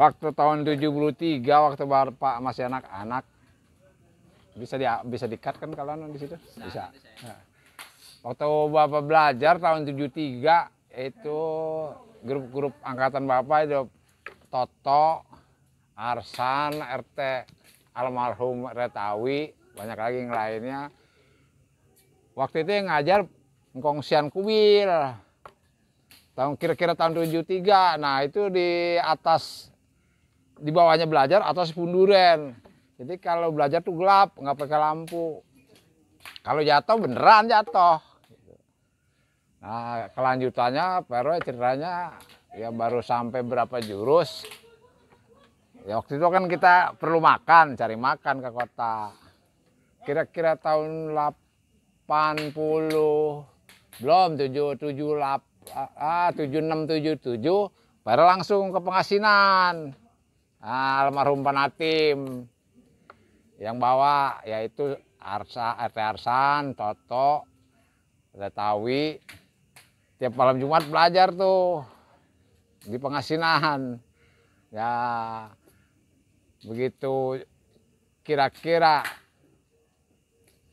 Waktu tahun 73 waktu Bapak masih anak-anak. Bisa di bisa dikat kan kalian di situ? Bisa. Ya. Nah. waktu Bapak belajar tahun 73 itu grup-grup angkatan Bapak itu Toto, Arsan, RT almarhum Retawi, banyak lagi yang lainnya. Waktu itu yang ngajar Ngkong Sian Kubil. Tahun kira-kira tahun 73. Nah, itu di atas di bawahnya belajar atau punduren. Jadi kalau belajar tuh gelap, nggak pakai lampu. Kalau jatuh beneran jatuh. Nah, kelanjutannya Pero ceritanya ya baru sampai berapa jurus. Ya waktu itu kan kita perlu makan, cari makan ke kota. Kira-kira tahun 80 belum tujuh ah, ah tujuh tujuh, baru langsung ke pengasinan nah, almarhum Panatim yang bawa yaitu Arsa, RT Arsan, Toto, Retawi. Tiap malam Jumat belajar tuh di pengasinan. Ya begitu kira-kira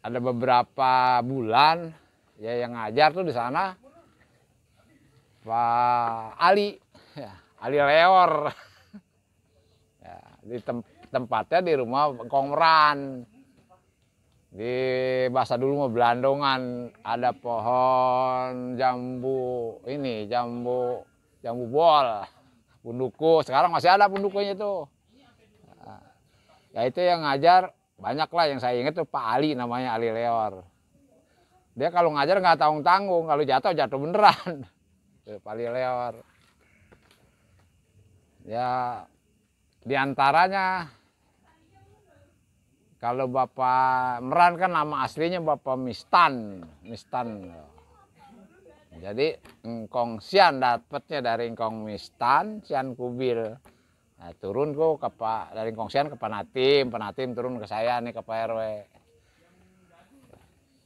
ada beberapa bulan ya yang ngajar tuh di sana Pak Ali, ya, Ali Leor. di tem tempatnya di rumah kongran di bahasa dulu mau Belandongan ada pohon jambu ini jambu jambu bol punduku sekarang masih ada pundukunya itu ya itu yang ngajar banyak lah yang saya ingat tuh Pak Ali namanya Ali Leor dia kalau ngajar nggak tanggung tanggung kalau jatuh jatuh beneran Pak Ali Leor ya di antaranya kalau Bapak Meran kan nama aslinya Bapak Mistan, Mistan. Jadi engkong sian dapatnya dari engkong Mistan, sian kubil. Nah, turun kok ke Pak dari engkong sian ke Panatim, Panatim turun ke saya nih ke Pak RW.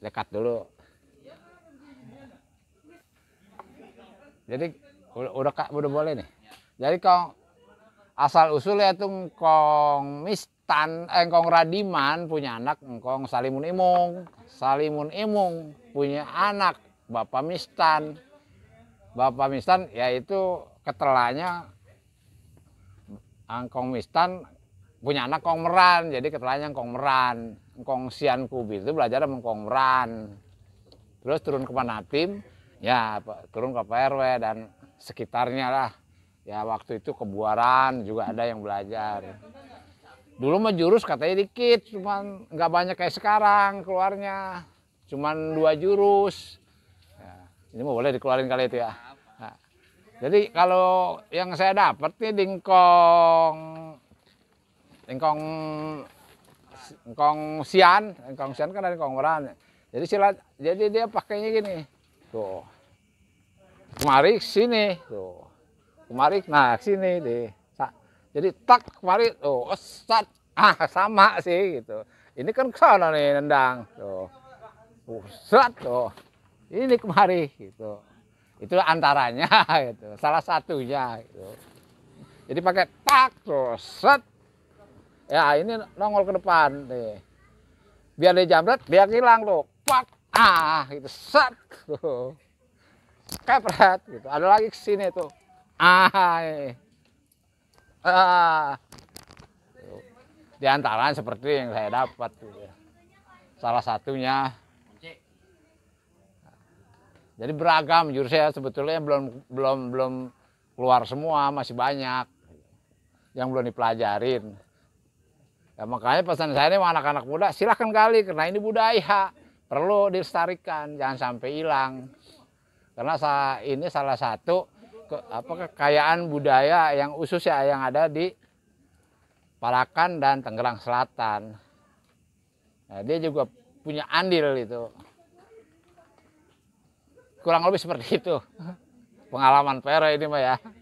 dekat dulu. Jadi udah udah, udah boleh nih. Jadi kalau asal usulnya tuh Kong mistan eh, radiman punya anak engkong salimun imung salimun imung punya anak bapak mistan bapak mistan yaitu ketelanya engkong eh, mistan punya anak Kong Meran, jadi ketelanya Meran, engkong sian kubi itu belajar mengkong Meran, terus turun ke panatim ya turun ke PRW dan sekitarnya lah ya waktu itu kebuaran juga ada yang belajar dulu mah jurus katanya dikit cuman nggak banyak kayak sekarang keluarnya cuman dua jurus ya, ini mau boleh dikeluarin kali itu ya nah, jadi kalau yang saya dapat nih dingkong dingkong dingkong sian dingkong sian kan ada dingkong beran jadi silat jadi dia pakainya gini tuh kemari sini tuh kemari nah sini deh jadi tak kemari tuh oh, ah sama sih gitu ini kan kesana nih nendang tuh pusat tuh ini kemari gitu itu antaranya gitu salah satunya gitu jadi pakai tak tuh set ya ini nongol ke depan nih biar dia jamret dia hilang tuh pak ah gitu set tuh kepret gitu ada lagi kesini tuh ah, ah. Di antara seperti yang saya dapat ya. Salah satunya. Jadi beragam jurus saya sebetulnya belum belum belum keluar semua, masih banyak yang belum dipelajarin. Ya, makanya pesan saya ini anak-anak muda silahkan kali karena ini budaya perlu dilestarikan jangan sampai hilang karena ini salah satu ke, apa kekayaan budaya yang khusus ya yang ada di Palakan dan Tangerang Selatan. Nah, dia juga punya andil itu. Kurang lebih seperti itu pengalaman Pere ini mah ya.